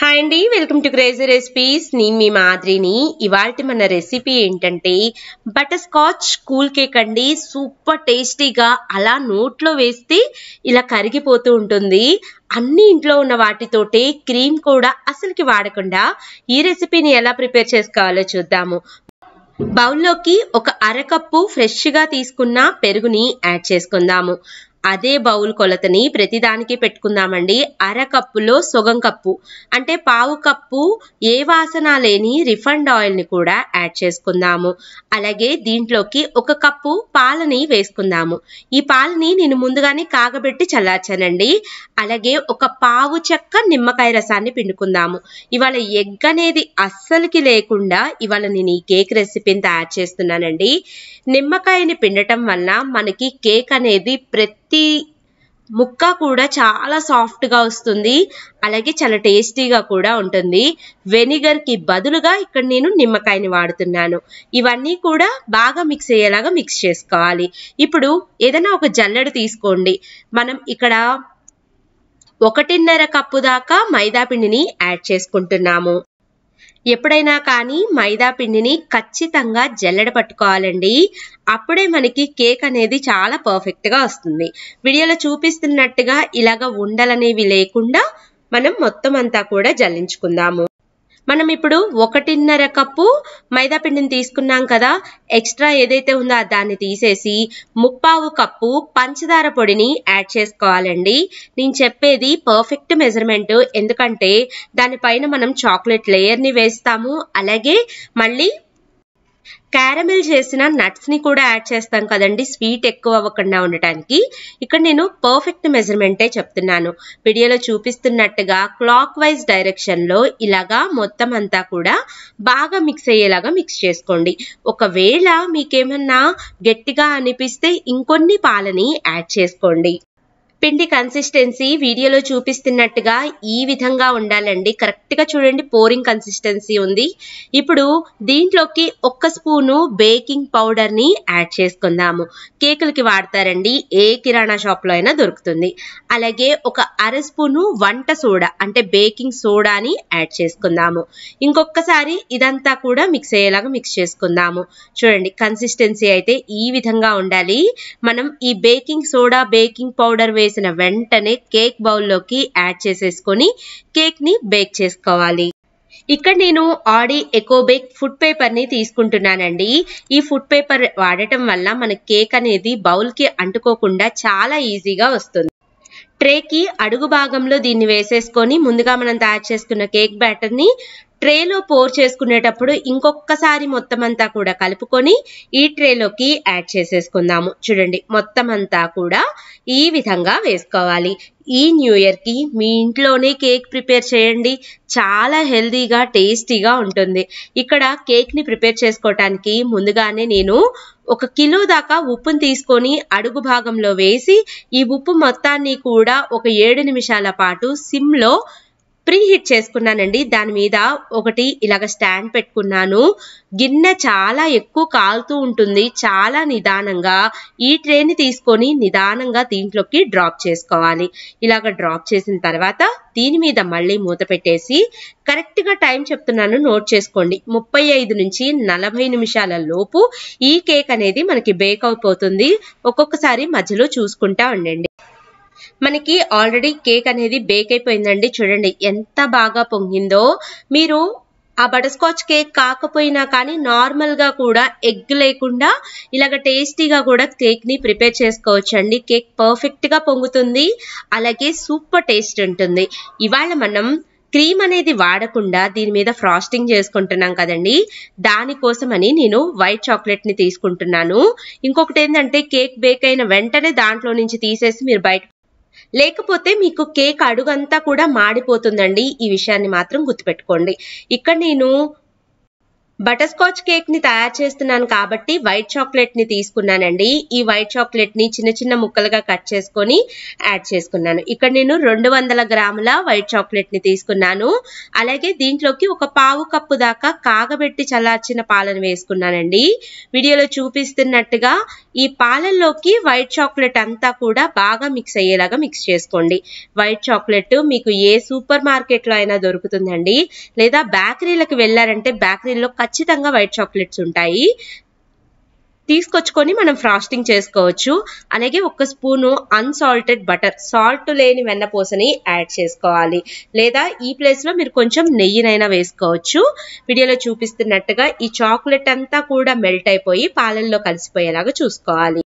hi అండి welcome to crazy recipes నేను మీ మాదిరిని ఇవాళ మన రెసిపీ ఏంటంటే బటర్ స్కాచ్ కూల్ కేక్ అండి సూపర్ టేస్టీగా అలా నోట్లో వేస్తే ఇలా కరిగిపోతూ ఉంటుంది అన్ని ఇంట్లో ఉన్న వాటితోటే క్రీమ్ కూడా అసలుకి వాడకుండా ఈ రెసిపీని ఎలా ప్రిపేర్ చేసుకోవాలో చూద్దాము బౌల్లోకి ఒక అరకప్పు ఫ్రెష్గా తీసుకున్న పెరుగుని యాడ్ చేసుకుందాము అదే బౌల్ కొలతని ప్రతిదానికి పెట్టుకుందామండి అర కప్పులో సొగం కప్పు అంటే పావు కప్పు ఏ వాసన లేని రిఫండ్ ఆయిల్ని కూడా యాడ్ చేసుకుందాము అలాగే దీంట్లోకి ఒక కప్పు పాలని వేసుకుందాము ఈ పాలని నేను ముందుగానే కాగబెట్టి చల్లార్చానండి అలాగే ఒక పావు చెక్క నిమ్మకాయ రసాన్ని పిండుకుందాము ఇవాళ ఎగ్ అనేది అస్సలకి లేకుండా ఇవాళ నేను ఈ కేక్ రెసిపీని తయారు చేస్తున్నానండి నిమ్మకాయని పిండటం వల్ల మనకి కేక్ అనేది ప్రతి ప్రతి ముక్క కూడా చాలా సాఫ్ట్గా వస్తుంది అలాగే చాలా టేస్టీగా కూడా ఉంటుంది వెనిగర్కి బదులుగా ఇక్కడ నేను నిమ్మకాయని వాడుతున్నాను ఇవన్నీ కూడా బాగా మిక్స్ అయ్యేలాగా మిక్స్ చేసుకోవాలి ఇప్పుడు ఏదైనా ఒక జల్లెడ తీసుకోండి మనం ఇక్కడ ఒకటిన్నర కప్పు దాకా మైదా పిండిని యాడ్ చేసుకుంటున్నాము ఎప్పుడైనా కానీ మైదా పిండిని ఖచ్చితంగా జల్లెడ పట్టుకోవాలండి అప్పుడే మనకి కేక్ అనేది చాలా పర్ఫెక్ట్గా వస్తుంది వీడియోలో చూపిస్తున్నట్టుగా ఇలాగ ఉండలనేవి లేకుండా మనం మొత్తం అంతా కూడా జల్లించుకుందాము మనం ఇప్పుడు ఒకటిన్నర కప్పు మైదాపిండిని తీసుకున్నాం కదా ఎక్స్ట్రా ఏదైతే ఉందో దాన్ని తీసేసి ముప్పావు కప్పు పంచదార పొడిని యాడ్ చేసుకోవాలండి నేను చెప్పేది పర్ఫెక్ట్ మెజర్మెంట్ ఎందుకంటే దానిపైన మనం చాక్లెట్ లేయర్ని వేస్తాము అలాగే మళ్ళీ క్యారమెల్ చేసిన నట్స్ని కూడా యాడ్ చేస్తాం కదండి స్వీట్ ఎక్కువ అవ్వకుండా ఉండటానికి ఇక్కడ నేను పర్ఫెక్ట్ మెజర్మెంటే చెప్తున్నాను వీడియోలో చూపిస్తున్నట్టుగా క్లాక్ వైజ్ డైరెక్షన్లో ఇలాగా మొత్తం అంతా కూడా బాగా మిక్స్ అయ్యేలాగా మిక్స్ చేసుకోండి ఒకవేళ మీకేమన్నా గట్టిగా అనిపిస్తే ఇంకొన్ని పాలని యాడ్ చేసుకోండి పిండి కన్సిస్టెన్సీ వీడియోలో చూపిస్తున్నట్టుగా ఈ విధంగా ఉండాలండి కరెక్ట్గా చూడండి పోరింగ్ కన్సిస్టెన్సీ ఉంది ఇప్పుడు దీంట్లోకి ఒక్క స్పూను బేకింగ్ పౌడర్ని యాడ్ చేసుకుందాము కేకులకి వాడతారండి ఏ కిరాణా షాప్లో అయినా దొరుకుతుంది అలాగే ఒక అర స్పూను వంట సోడా అంటే బేకింగ్ సోడాని యాడ్ చేసుకుందాము ఇంకొకసారి ఇదంతా కూడా మిక్స్ అయ్యేలాగా మిక్స్ చేసుకుందాము చూడండి కన్సిస్టెన్సీ అయితే ఈ విధంగా ఉండాలి మనం ఈ బేకింగ్ సోడా బేకింగ్ పౌడర్ వేసి చేసిన వెంటనే కేక్ బౌల్లోకి యాడ్ చేసేసుకొని కేక్ని బేక్ చేసుకోవాలి ఇక్కడ నేను ఆడి ఎకోబేక్ ఫుడ్ పేపర్ని తీసుకుంటున్నానండి ఈ ఫుడ్ పేపర్ వాడటం వల్ల మన కేక్ అనేది బౌల్కి అంటుకోకుండా చాలా ఈజీగా వస్తుంది ట్రేకి అడుగు భాగంలో దీన్ని వేసేసుకొని ముందుగా మనం తయారు చేసుకున్న కేక్ బ్యాటర్ని ట్రేలో పోర్ చేసుకునేటప్పుడు ఇంకొకసారి మొత్తం అంతా కూడా కలుపుకొని ఈ ట్రేలోకి యాడ్ చేసేసుకుందాము చూడండి మొత్తం అంతా కూడా ఈ విధంగా వేసుకోవాలి ఈ న్యూ ఇయర్కి మీ ఇంట్లోనే కేక్ ప్రిపేర్ చేయండి చాలా హెల్దీగా టేస్టీగా ఉంటుంది ఇక్కడ కేక్ని ప్రిపేర్ చేసుకోవటానికి ముందుగానే నేను ఒక కిలో దాకా ఉప్పును తీసుకొని అడుగు భాగంలో వేసి ఈ ఉప్పు మొత్తాన్ని కూడా ఒక ఏడు నిమిషాల పాటు సిమ్లో ప్రీ హీట్ చేసుకున్నానండి దాని మీద ఒకటి ఇలాగ స్టాండ్ పెట్టుకున్నాను గిన్నె చాలా ఎక్కువ కాలుతూ ఉంటుంది చాలా నిదానంగా ఈ ట్రేని తీసుకొని నిదానంగా దీంట్లోకి డ్రాప్ చేసుకోవాలి ఇలాగ డ్రాప్ చేసిన తర్వాత దీని మీద మళ్ళీ మూత పెట్టేసి కరెక్ట్గా టైం చెప్తున్నాను నోట్ చేసుకోండి ముప్పై ఐదు నుంచి నలభై నిమిషాల లోపు ఈ కేక్ అనేది మనకి బేక్ అయిపోతుంది ఒక్కొక్కసారి మధ్యలో చూసుకుంటా ఉండండి మనకి ఆల్రెడీ కేక్ అనేది బేక్ అయిపోయిందండి చూడండి ఎంత బాగా పొంగిందో మీరు ఆ బటర్స్కాచ్ కేక్ కాకపోయినా కానీ నార్మల్గా కూడా ఎగ్ లేకుండా ఇలాగ టేస్టీగా కూడా కేక్ని ప్రిపేర్ చేసుకోవచ్చండి కేక్ పర్ఫెక్ట్గా పొంగుతుంది అలాగే సూపర్ టేస్ట్ ఉంటుంది ఇవాళ మనం క్రీమ్ అనేది వాడకుండా దీని మీద ఫ్రాస్టింగ్ చేసుకుంటున్నాం కదండి దానికోసమని నేను వైట్ చాక్లెట్ని తీసుకుంటున్నాను ఇంకొకటి ఏంటంటే కేక్ బేక్ అయిన వెంటనే దాంట్లో నుంచి తీసేసి మీరు బయట లేకపోతే మీకు కేక్ అడుగంతా కూడా మాడిపోతుందండి ఈ విషయాన్ని మాత్రం గుర్తుపెట్టుకోండి ఇక్కడ నేను బటర్ స్కాచ్ కేక్ ని తయారు చేస్తున్నాను కాబట్టి వైట్ చాక్లెట్ ని తీసుకున్నానండి ఈ వైట్ చాక్లెట్ ని చిన్న చిన్న ముక్కలుగా కట్ చేసుకొని యాడ్ చేసుకున్నాను ఇక్కడ నేను రెండు వందల గ్రాముల వైట్ చాక్లెట్ ని తీసుకున్నాను అలాగే దీంట్లోకి ఒక పావు కప్పు దాకా కాగబెట్టి చల్లార్చిన పాలను వేసుకున్నానండి వీడియోలో చూపిస్తున్నట్టుగా ఈ పాలల్లోకి వైట్ చాక్లెట్ అంతా కూడా బాగా మిక్స్ అయ్యేలాగా మిక్స్ చేసుకోండి వైట్ చాక్లెట్ మీకు ఏ సూపర్ మార్కెట్లో అయినా దొరుకుతుందండి లేదా బేకరీలకు వెళ్ళారంటే బేకరీలో ఖచ్చితంగా వైట్ చాక్లెట్స్ ఉంటాయి తీసుకొచ్చుకొని మనం ఫ్రాస్టింగ్ చేసుకోవచ్చు అలాగే ఒక స్పూను అన్సాల్టెడ్ బటర్ సాల్ట్ లేని వెన్నపూసని యాడ్ చేసుకోవాలి లేదా ఈ ప్లేస్లో మీరు కొంచెం నెయ్యినైనా వేసుకోవచ్చు వీడియోలో చూపిస్తున్నట్టుగా ఈ చాక్లెట్ అంతా కూడా మెల్ట్ అయిపోయి పాలల్లో కలిసిపోయేలాగా చూసుకోవాలి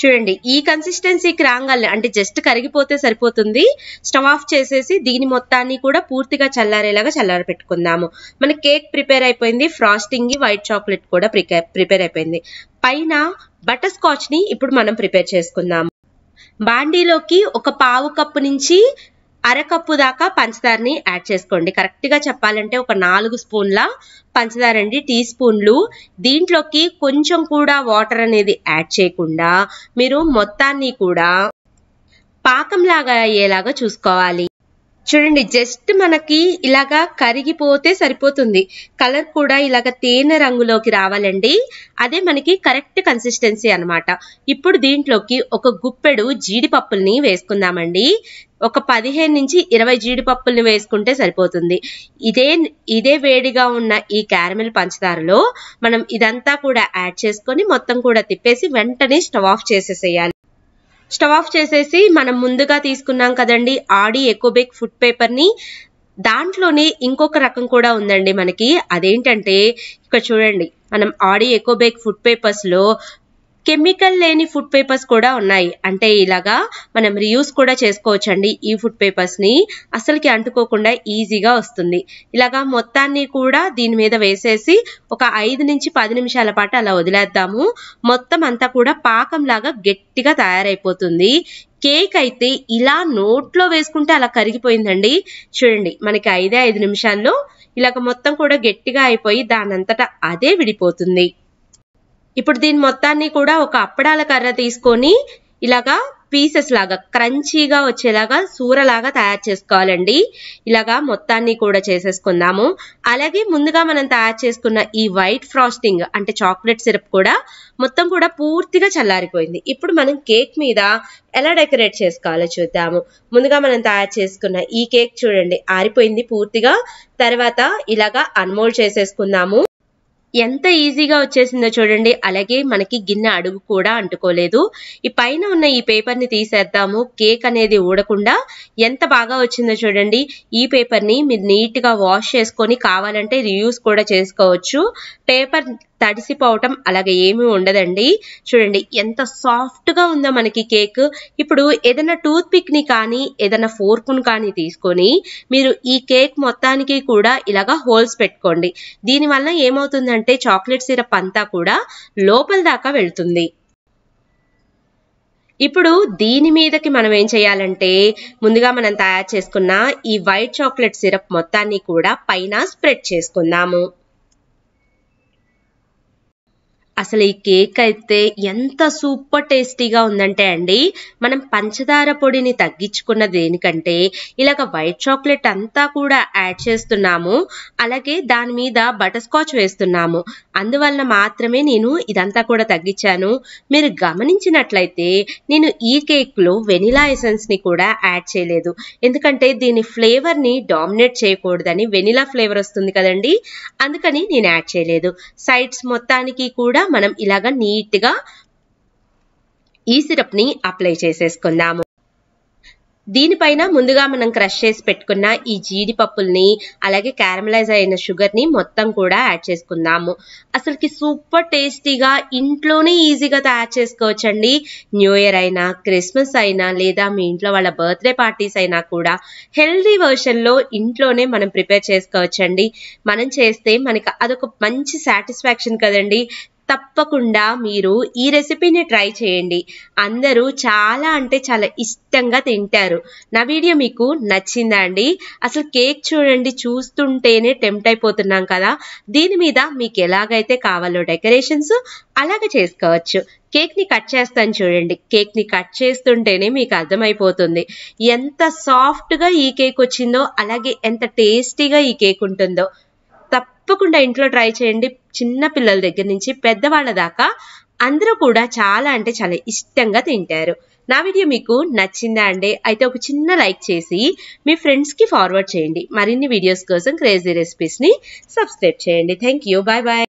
చూడండి ఈ కన్సిస్టెన్సీకి రాగాలని అంటే జస్ట్ కరిగిపోతే సరిపోతుంది స్టవ్ ఆఫ్ చేసేసి దీని మొత్తాన్ని కూడా పూర్తిగా చల్లారేలాగా చల్లార పెట్టుకుందాము మన కేక్ ప్రిపేర్ అయిపోయింది ఫ్రాస్టింగ్ వైట్ చాక్లెట్ కూడా ప్రిపేర్ అయిపోయింది పైన బటర్ స్కాచ్ని ఇప్పుడు మనం ప్రిపేర్ చేసుకుందాము బాండీలోకి ఒక పావు కప్పు నుంచి అరకప్పు దాకా పంచదారని యాడ్ చేసుకోండి కరెక్ట్గా చెప్పాలంటే ఒక నాలుగు స్పూన్ల పంచదార అండి టీ స్పూన్లు దీంట్లోకి కొంచెం కూడా వాటర్ అనేది యాడ్ చేయకుండా మీరు మొత్తాన్ని కూడా పాకంలాగా అయ్యేలాగా చూసుకోవాలి చూడండి జస్ట్ మనకి ఇలాగా కరిగిపోతే సరిపోతుంది కలర్ కూడా ఇలాగ తేనె రంగులోకి రావాలండి అదే మనకి కరెక్ట్ కన్సిస్టెన్సీ అనమాట ఇప్పుడు దీంట్లోకి ఒక గుప్పెడు జీడిపప్పుల్ని వేసుకుందామండి ఒక పదిహేను నుంచి ఇరవై జీడిపప్పుల్ని వేసుకుంటే సరిపోతుంది ఇదే ఇదే వేడిగా ఉన్న ఈ క్యారమెల్ పంచదారలో మనం ఇదంతా కూడా యాడ్ చేసుకొని మొత్తం కూడా తిప్పేసి వెంటనే స్టవ్ ఆఫ్ చేసేసేయాలి స్టవ్ ఆఫ్ చేసేసి మనం ముందుగా తీసుకున్నాం కదండి ఆడి ఎకోబేక్ ఫుడ్ పేపర్ని దాంట్లోనే ఇంకొక రకం కూడా ఉందండి మనకి అదేంటంటే ఇక్కడ చూడండి మనం ఆడి ఎకోబేక్ ఫుడ్ పేపర్స్లో కెమికల్ లేని ఫుడ్ పేపర్స్ కూడా ఉన్నాయి అంటే ఇలాగా మనం రీయూస్ కూడా చేసుకోవచ్చండి ఈ ఫుడ్ పేపర్స్ని అసలుకి అంటుకోకుండా ఈజీగా వస్తుంది ఇలాగా మొత్తాన్ని కూడా దీని మీద వేసేసి ఒక ఐదు నుంచి పది నిమిషాల పాటు అలా వదిలేద్దాము మొత్తం అంతా కూడా పాకంలాగా గట్టిగా తయారైపోతుంది కేక్ అయితే ఇలా నోట్లో వేసుకుంటే అలా కరిగిపోయిందండి చూడండి మనకి ఐదే ఐదు నిమిషాల్లో ఇలాగ మొత్తం కూడా గట్టిగా అయిపోయి దానంతటా అదే విడిపోతుంది ఇప్పుడు దీని మొత్తాన్ని కూడా ఒక అప్పడాల కర్ర తీసుకొని ఇలాగా పీసెస్ లాగా క్రంచీగా వచ్చేలాగా సూరలాగా తయారు చేసుకోవాలండి ఇలాగా మొత్తాన్ని కూడా చేసేసుకుందాము అలాగే ముందుగా మనం తయారు చేసుకున్న ఈ వైట్ ఫ్రాస్టింగ్ అంటే చాక్లెట్ సిరప్ కూడా మొత్తం కూడా పూర్తిగా చల్లారిపోయింది ఇప్పుడు మనం కేక్ మీద ఎలా డెకరేట్ చేసుకోవాలో చూద్దాము ముందుగా మనం తయారు చేసుకున్న ఈ కేక్ చూడండి ఆరిపోయింది పూర్తిగా తర్వాత ఇలాగా అన్మోల్డ్ చేసేసుకుందాము ఎంత ఈజీగా వచ్చేసిందో చూడండి అలాగే మనకి గిన్నె అడుగు కూడా అంటుకోలేదు ఈ పైన ఉన్న ఈ పేపర్ని తీసేద్దాము కేక్ అనేది ఊడకుండా ఎంత బాగా వచ్చిందో చూడండి ఈ పేపర్ని మీరు నీట్గా వాష్ చేసుకొని కావాలంటే రియూస్ కూడా చేసుకోవచ్చు పేపర్ తడిసిపోవటం అలాగే ఏమీ ఉండదండి చూడండి ఎంత సాఫ్ట్గా ఉందో మనకి కేక్ ఇప్పుడు ఏదైనా టూత్ పిక్ని కానీ ఏదైనా ఫోర్క్ను కానీ తీసుకొని మీరు ఈ కేక్ మొత్తానికి కూడా ఇలాగా హోల్స్ పెట్టుకోండి దీనివల్ల ఏమవుతుందంటే చాక్లెట్ సిరప్ అంతా కూడా లోపల దాకా వెళ్తుంది ఇప్పుడు దీని మీదకి మనం ఏం చేయాలంటే ముందుగా మనం తయారు చేసుకున్న ఈ వైట్ చాక్లెట్ సిరప్ మొత్తాన్ని కూడా పైన స్ప్రెడ్ చేసుకుందాము అసలు ఈ కేక్ అయితే ఎంత సూపర్ టేస్టీగా ఉందంటే అండి మనం పంచదార పొడిని తగ్గించుకున్న దేనికంటే ఇలాగ వైట్ చాక్లెట్ అంతా కూడా యాడ్ చేస్తున్నాము అలాగే దాని మీద బటర్ స్కాచ్ వేస్తున్నాము అందువలన మాత్రమే నేను ఇదంతా కూడా తగ్గించాను మీరు గమనించినట్లయితే నేను ఈ కేక్లో వెనిలా ఎసెన్స్ని కూడా యాడ్ చేయలేదు ఎందుకంటే దీని ఫ్లేవర్ని డామినేట్ చేయకూడదని వెనిలా ఫ్లేవర్ వస్తుంది కదండి అందుకని నేను యాడ్ చేయలేదు సైడ్స్ మొత్తానికి కూడా మనం ఇలాగ నీట్గా ఈ సిరప్ని అప్లై చేసేసుకుందాము దీనిపైన ముందుగా మనం క్రష్ చేసి పెట్టుకున్న ఈ జీడిపప్పుల్ని అలాగే క్యారమలైజ్ అయిన షుగర్ని మొత్తం కూడా యాడ్ చేసుకుందాము అసలుకి సూపర్ టేస్టీగా ఇంట్లోనే ఈజీగా తయారు చేసుకోవచ్చండి న్యూ ఇయర్ అయినా క్రిస్మస్ అయినా లేదా మీ ఇంట్లో వాళ్ళ బర్త్డే పార్టీస్ అయినా కూడా హెల్దీ వర్షన్లో ఇంట్లోనే మనం ప్రిపేర్ చేసుకోవచ్చండి మనం చేస్తే మనకి అదొక మంచి సాటిస్ఫాక్షన్ కదండి తప్పకుండా మీరు ఈ రెసిపీని ట్రై చేయండి అందరూ చాలా అంటే చాలా ఇష్టంగా తింటారు నా వీడియో మీకు నచ్చిందా అండి అసలు కేక్ చూడండి చూస్తుంటేనే టెంప్ట్ అయిపోతున్నాం కదా దీని మీద మీకు ఎలాగైతే కావాలో డెకరేషన్స్ అలాగే చేసుకోవచ్చు కేక్ని కట్ చేస్తాను చూడండి కేక్ని కట్ చేస్తుంటేనే మీకు అర్థమైపోతుంది ఎంత సాఫ్ట్గా ఈ కేక్ వచ్చిందో అలాగే ఎంత టేస్టీగా ఈ కేక్ ఉంటుందో తప్పకుండా ఇంట్లో ట్రై చేయండి చిన్న పిల్లల దగ్గర నుంచి పెద్దవాళ్ళ దాకా అందరూ కూడా చాలా అంటే చాలా ఇష్టంగా తింటారు నా వీడియో మీకు నచ్చిందా అండి అయితే ఒక చిన్న లైక్ చేసి మీ ఫ్రెండ్స్కి ఫార్వర్డ్ చేయండి మరిన్ని వీడియోస్ కోసం క్రేజీ రెసిపీస్ని సబ్స్క్రైబ్ చేయండి థ్యాంక్ యూ బాయ్ బాయ్